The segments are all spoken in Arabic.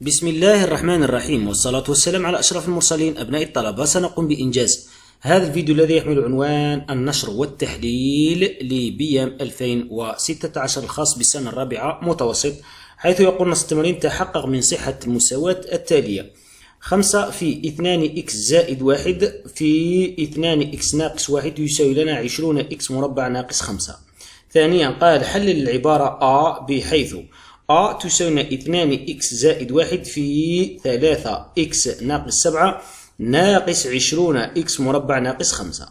بسم الله الرحمن الرحيم والصلاة والسلام على أشرف المرسلين أبناء الطلبة سنقوم بإنجاز هذا الفيديو الذي يحمل عنوان النشر والتحليل لبيام 2016 الخاص بالسنة الرابعة متوسط حيث يقول نص التمرين تحقق من صحة المساواة التالية خمسة في اثنان إكس زائد واحد في اثنان إكس ناقص واحد يساوي لنا عشرون إكس مربع ناقص خمسة ثانيا قال حلل العبارة A بحيث أ تساوينا 2 إكس زائد واحد في 3 إكس ناقص 7 ناقص 20 إكس مربع ناقص 5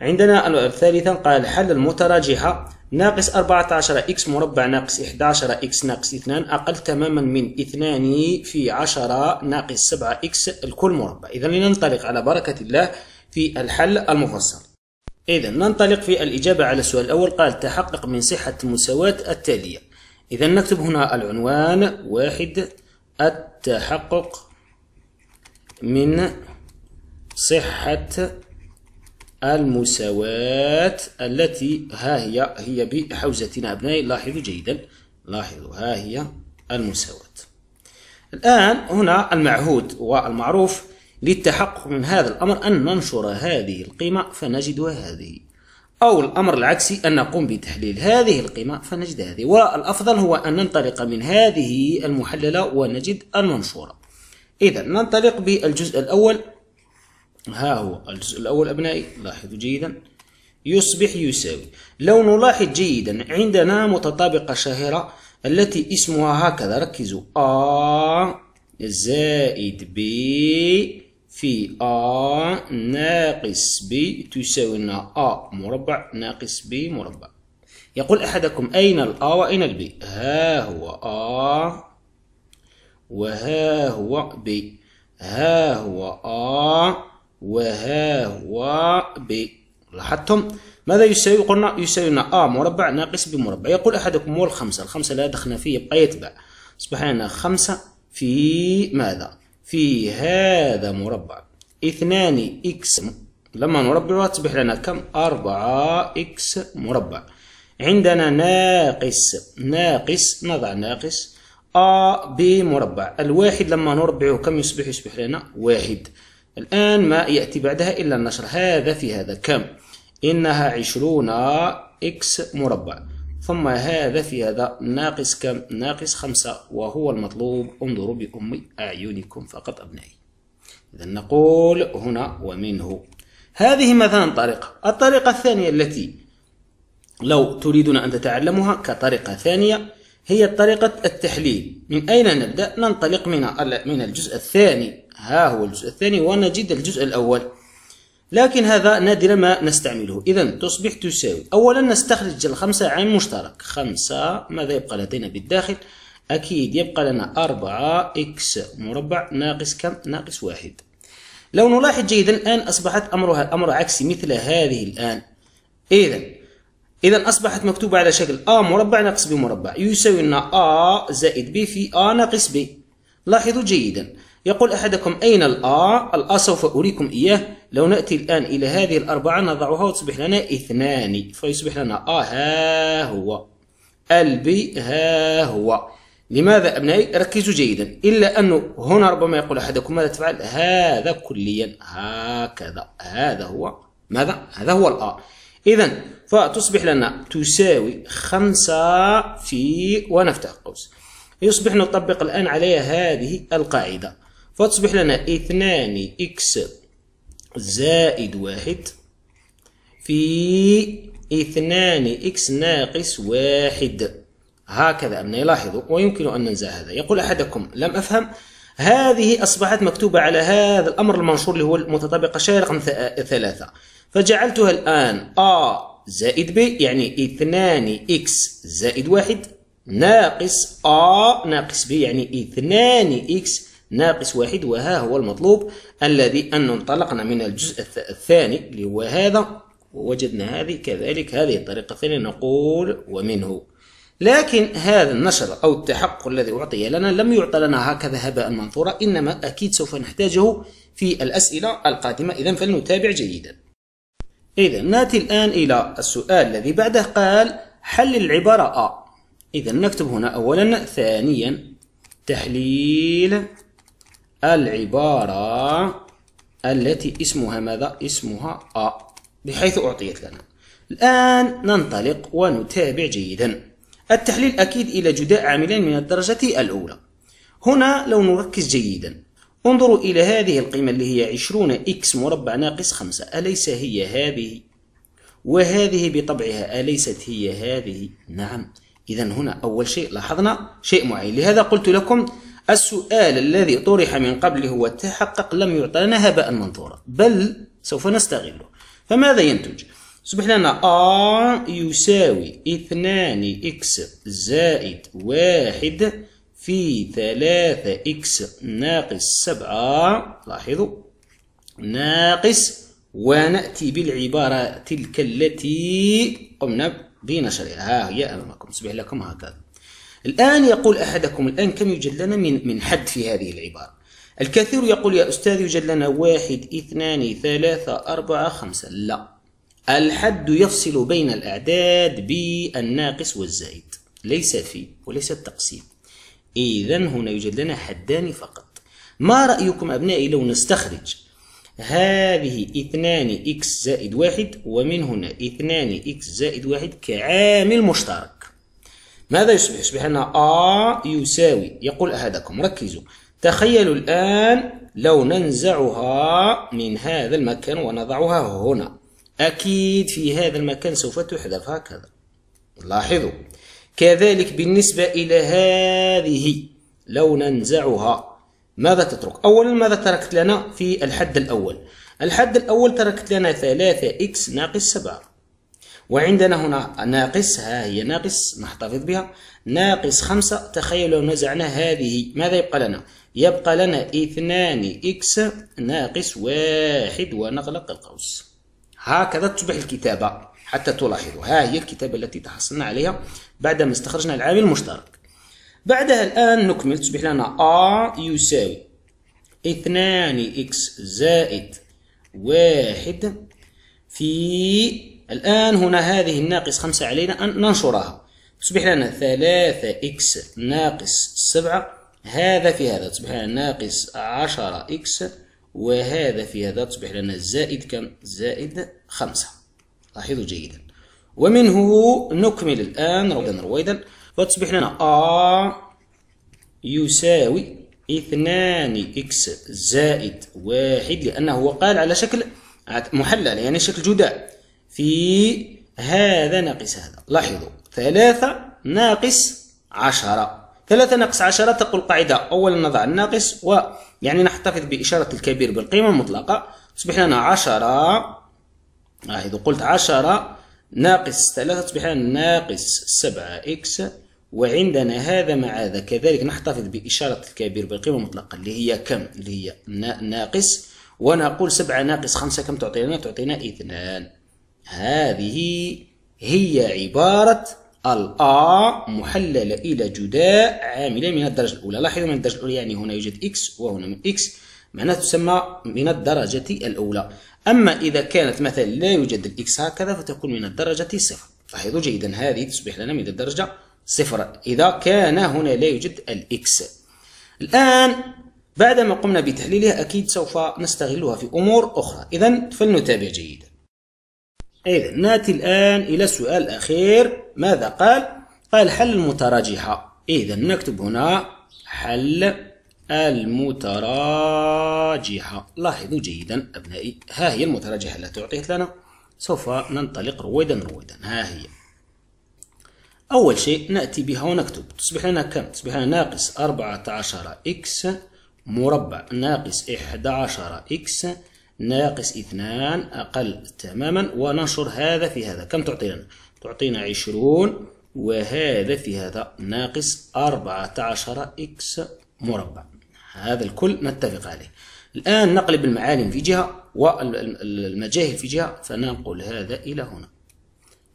عندنا الثالثة قال حل المتراجحة ناقص 14 إكس مربع ناقص 11 إكس ناقص 2 أقل تماما من 2 في 10 ناقص 7 إكس الكل مربع إذا لننطلق على بركة الله في الحل المفصل إذا ننطلق في الإجابة على السؤال الأول قال تحقق من صحة المساواة التالية إذا نكتب هنا العنوان واحد التحقق من صحة المساواة التي ها هي هي بحوزتنا أبنائي لاحظوا جيدا لاحظوا ها هي المساواة الآن هنا المعهود والمعروف للتحقق من هذا الأمر أن ننشر هذه القيمة فنجدها هذه أو الأمر العكسي أن نقوم بتحليل هذه القيمة فنجد هذه والأفضل هو أن ننطلق من هذه المحللة ونجد المنشورة إذا ننطلق بالجزء الأول ها هو الجزء الأول أبنائي لاحظوا جيدا يصبح يساوي لو نلاحظ جيدا عندنا متطابقة شهيرة التي اسمها هكذا ركزوا آ زائد ب في A ناقص B تساوي لنا A مربع ناقص B مربع يقول أحدكم أين الأ A وأين البي؟ B ها هو A وها هو B ها هو A وها هو B لاحظتم ماذا يساوي قلنا يساوي لنا A مربع ناقص B مربع يقول أحدكم هو الخمسة الخمسة لا دخلنا فيه يبقى يتبع أصبح لنا خمسة في ماذا في هذا مربع اثنان إكس لما نربعها تصبح لنا كم أربعة إكس مربع عندنا ناقص ناقص نضع ناقص أ ب مربع الواحد لما نربعه كم يصبح يصبح لنا واحد الآن ما يأتي بعدها إلا النشر هذا في هذا كم إنها عشرون إكس مربع ثم هذا في هذا ناقص كم ناقص خمسة وهو المطلوب انظروا بأم أعينكم فقط أبنائي إذا نقول هنا ومنه هذه مثلا طريقة الطريقة الثانية التي لو تريدون أن تتعلمها كطريقة ثانية هي طريقة التحليل من أين نبدأ؟ ننطلق من من الجزء الثاني ها هو الجزء الثاني ونجد الجزء الأول لكن هذا نادرا ما نستعمله إذا تصبح تساوي أولا نستخرج الخمسة عن مشترك خمسة ماذا يبقى لدينا بالداخل أكيد يبقى لنا أربعة إكس مربع ناقص كم ناقص واحد لو نلاحظ جيدا الآن أصبحت أمرها أمر عكسي مثل هذه الآن إذا إذا أصبحت مكتوبة على شكل ا مربع ناقص ب مربع يساوي لنا ا زائد ب في ا ناقص ب لاحظوا جيدا يقول أحدكم أين الآ الآ سوف أريكم إياه لو نأتي الآن إلى هذه الأربعة نضعها وتصبح لنا اثنان فيصبح لنا آ ها هو البي ها هو لماذا أبنائي ركزوا جيدا إلا أنه هنا ربما يقول أحدكم ماذا تفعل هذا كليا هكذا هذا هو ماذا هذا هو الآ إذا فتصبح لنا تساوي خمسة في ونفتح قوس يصبح نطبق الآن عليها هذه القاعدة فتصبح لنا اثنان إكس زائد واحد في اثنان إكس ناقص واحد هكذا ابن يلاحظوا ويمكن أن ننزع هذا يقول أحدكم لم أفهم هذه أصبحت مكتوبة على هذا الأمر المنشور اللي هو المتطابقة شيء رقم ثلاثة فجعلتها الآن ا زائد ب يعني اثنان اكس زائد واحد ناقص ا ناقص ب يعني اثنان اكس ناقص واحد وها هو المطلوب الذي أن انطلقنا من الجزء الثاني اللي هو هذا ووجدنا هذه كذلك هذه الطريقة الثانية نقول ومنه لكن هذا النشر أو التحقق الذي أعطي لنا لم يعطى لنا هكذا هباء منثورا إنما أكيد سوف نحتاجه في الأسئلة القادمة إذا فلنتابع جيدا إذا نأتي الآن إلى السؤال الذي بعده قال حل العبارة أ إذا نكتب هنا أولا ثانيا تحليل العبارة التي اسمها ماذا؟ اسمها أ بحيث أعطيت لنا الآن ننطلق ونتابع جيدا التحليل أكيد إلى جداء عاملين من الدرجة الأولى هنا لو نركز جيدا انظروا إلى هذه القيمة اللي هي 20 إكس مربع ناقص 5 أليس هي هذه؟ وهذه بطبعها أليست هي هذه؟ نعم إذا هنا أول شيء لاحظنا شيء معين لهذا قلت لكم السؤال الذي طرح من قبل هو تحقق لم يعطى لنا هباء منثورا بل سوف نستغله فماذا ينتج؟ أصبح لنا R يساوي اثنان إكس زائد واحد في ثلاثة إكس ناقص سبعة لاحظوا ناقص ونأتي بالعبارة تلك التي قمنا بنشرها ها هي أمامكم أصبح لكم هكذا الآن يقول أحدكم الآن كم يوجد لنا من من حد في هذه العبارة الكثير يقول يا أستاذ يوجد لنا واحد اثنان ثلاثة أربعة خمسة لا الحد يفصل بين الأعداد بالناقص والزائد ليس في وليس التقسيم إذا هنا يوجد لنا حدان فقط ما رأيكم أبنائي لو نستخرج هذه اثنان إكس زائد واحد ومن هنا اثنان إكس زائد واحد كعامل مشترك ماذا يصبح؟ يصبح أن آ يساوي يقول أحدكم ركزوا تخيلوا الآن لو ننزعها من هذا المكان ونضعها هنا أكيد في هذا المكان سوف تحذف هكذا لاحظوا كذلك بالنسبة إلى هذه لو ننزعها ماذا تترك؟ أولا ماذا تركت لنا في الحد الأول؟ الحد الأول تركت لنا 3 إكس ناقص 7 وعندنا هنا ناقص ها هي ناقص نحتفظ بها ناقص خمسة تخيل لو نزعنا هذه ماذا يبقى لنا يبقى لنا اثنان إكس ناقص واحد ونغلق القوس هكذا تصبح الكتابة حتى تلاحظوا ها هي الكتابة التي تحصلنا عليها بعدما استخرجنا العامل المشترك بعدها الآن نكمل تصبح لنا ا يساوي اثنان إكس زائد واحد في الآن هنا هذه الناقص خمسة علينا أن ننشرها تصبح لنا ثلاثة إكس ناقص سبعة هذا في هذا تصبح لنا ناقص عشرة إكس وهذا في هذا تصبح لنا زائد كم؟ زائد خمسة لاحظوا جيدا ومنه نكمل الآن رويدا رويدا فتصبح لنا أ يساوي اثنان إكس زائد واحد لأنه قال على شكل محلل يعني شكل جداء في هذا ناقص هذا لاحظوا ثلاثة ناقص عشرة ثلاثة ناقص عشرة تقول قاعدة أولا نضع الناقص ويعني نحتفظ بإشارة الكبير بالقيمة المطلقة تصبح لنا عشرة لاحظوا قلت عشرة ناقص ثلاثة تصبح لنا ناقص سبعة إكس وعندنا هذا مع هذا كذلك نحتفظ بإشارة الكبير بالقيمة المطلقة اللي هي كم اللي هي ناقص ونقول سبعة ناقص خمسة كم تعطينا تعطينا اثنان هذه هي عبارة الآ محللة إلى جداء عاملة من الدرجة الأولى لاحظوا من الدرجة الأولى يعني هنا يوجد إكس وهنا من إكس معناها تسمى من الدرجة الأولى أما إذا كانت مثلا لا يوجد الإكس هكذا فتكون من الدرجة صفر لاحظوا جيدا هذه تصبح لنا من الدرجة صفر إذا كان هنا لا يوجد الإكس الآن بعدما قمنا بتحليلها أكيد سوف نستغلها في أمور أخرى إذا فلنتابع جيدا إذا نأتي الآن إلى السؤال الأخير ماذا قال؟ قال حل المتراجحة إذا نكتب هنا حل المتراجحة لاحظوا جيدا أبنائي ها هي المتراجحة التي أعطيت لنا سوف ننطلق رويدا رويدا ها هي أول شيء نأتي بها ونكتب تصبح لنا كم؟ تصبح لنا ناقص 14 إكس مربع ناقص 11 إكس ناقص اثنان أقل تماما وننشر هذا في هذا كم تعطينا؟ تعطينا عشرون وهذا في هذا ناقص أربعة عشر إكس مربع هذا الكل نتفق عليه الآن نقلب المعالم في جهة والمجاهل في جهة فننقل هذا إلى هنا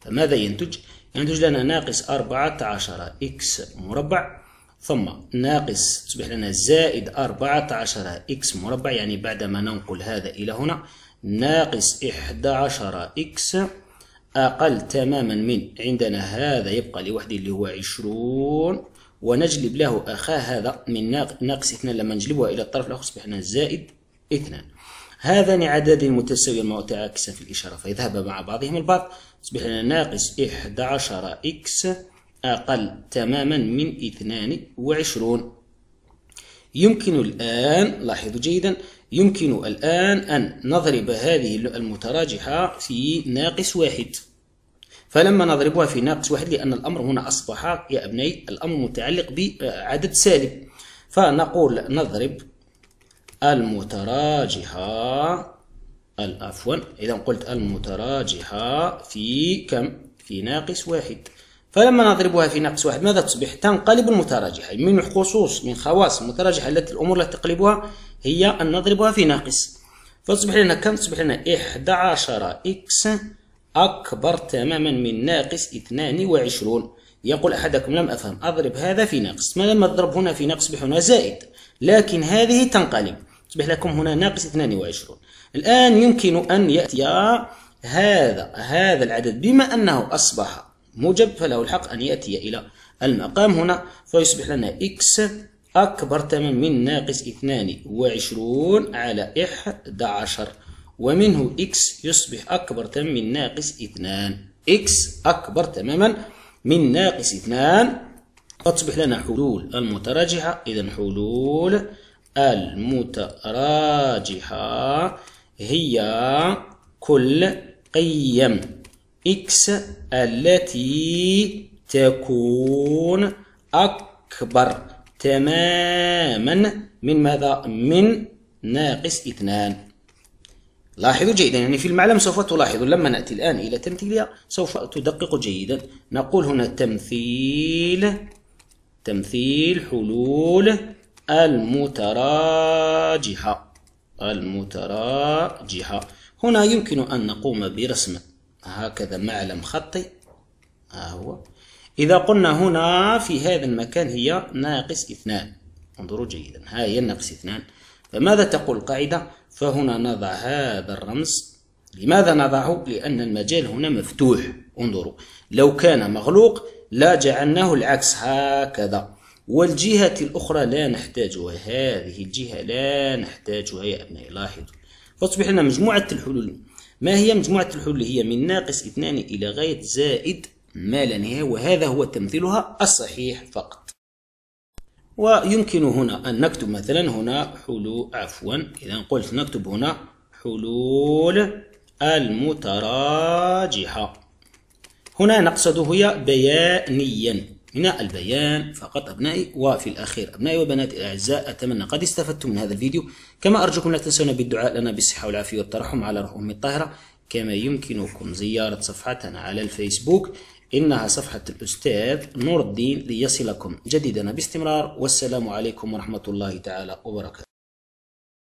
فماذا ينتج؟ ينتج لنا ناقص أربعة عشر إكس مربع ثم ناقص تصبح لنا زائد 14 إكس مربع يعني بعدما ننقل هذا إلى هنا ناقص 11 إكس أقل تماما من عندنا هذا يبقى لوحده اللي هو 20 ونجلب له أخاه هذا من ناقص 2 لما نجلبها إلى الطرف الآخر يصبح لنا زائد 2 هذان عددان متساويان متعاكسان في الإشارة فيذهب مع بعضهم البعض تصبح لنا ناقص 11 إكس أقل تماما من 22 يمكن الآن لاحظوا جيدا يمكن الآن أن نضرب هذه المتراجحة في ناقص واحد فلما نضربها في ناقص واحد لأن الأمر هنا أصبح يا أبني الأمر متعلق بعدد سالب فنقول نضرب المتراجحة عفوا إذا قلت المتراجحة في كم؟ في ناقص واحد فلما نضربها في ناقص واحد ماذا تصبح؟ تنقلب المتراجحة من خصوص من خواص المتراجحة التي الأمور لا تقلبها هي أن نضربها في ناقص فتصبح لنا كم؟ تصبح لنا 11 إكس أكبر تماما من ناقص 22 يقول أحدكم لم أفهم أضرب هذا في ناقص ما لما أضرب هنا في ناقص يصبح هنا زائد لكن هذه تنقلب تصبح لكم هنا ناقص 22 الآن يمكن أن يأتي هذا هذا العدد بما أنه أصبح موجب فله الحق أن يأتي إلى المقام هنا فيصبح لنا إكس أكبر تماما من ناقص 22 على 11 ومنه إكس يصبح أكبر تماما من ناقص 2 إكس أكبر تماما من ناقص 2 فتصبح لنا حلول المتراجحة إذا حلول المتراجحة هي كل قيم إكس التي تكون أكبر تماما من ماذا؟ من ناقص اثنان لاحظوا جيدا يعني في المعلم سوف تلاحظوا لما نأتي الآن إلى تمثيلها سوف تدقق جيدا نقول هنا تمثيل تمثيل حلول المتراجحة المتراجحة هنا يمكن أن نقوم برسم هكذا معلم خطي ها هو إذا قلنا هنا في هذا المكان هي ناقص اثنان انظروا جيدا ها هي ناقص اثنان فماذا تقول القاعدة فهنا نضع هذا الرمز لماذا نضعه لأن المجال هنا مفتوح انظروا لو كان مغلوق لا جعلناه العكس هكذا والجهة الأخرى لا نحتاجها هذه الجهة لا نحتاجها يا أبنائي لاحظوا فأصبح لنا مجموعة الحلول ما هي مجموعة الحلول هي من ناقص اثنان إلى غاية زائد ما لا نهاية وهذا هو تمثيلها الصحيح فقط ويمكن هنا أن نكتب مثلا هنا حلول عفوا إذا قلت نكتب هنا حلول المتراجحة هنا نقصد هي بيانيا هنا البيان فقط أبنائي وفي الأخير أبنائي وبناتي الأعزاء أتمنى قد استفدتم من هذا الفيديو كما أرجوكم لا تنسونا بالدعاء لنا بالصحة والعافية والترحم على روح أم الطاهرة كما يمكنكم زيارة صفحتنا على الفيسبوك إنها صفحة الأستاذ نور الدين ليصلكم جديدنا باستمرار والسلام عليكم ورحمة الله تعالى وبركاته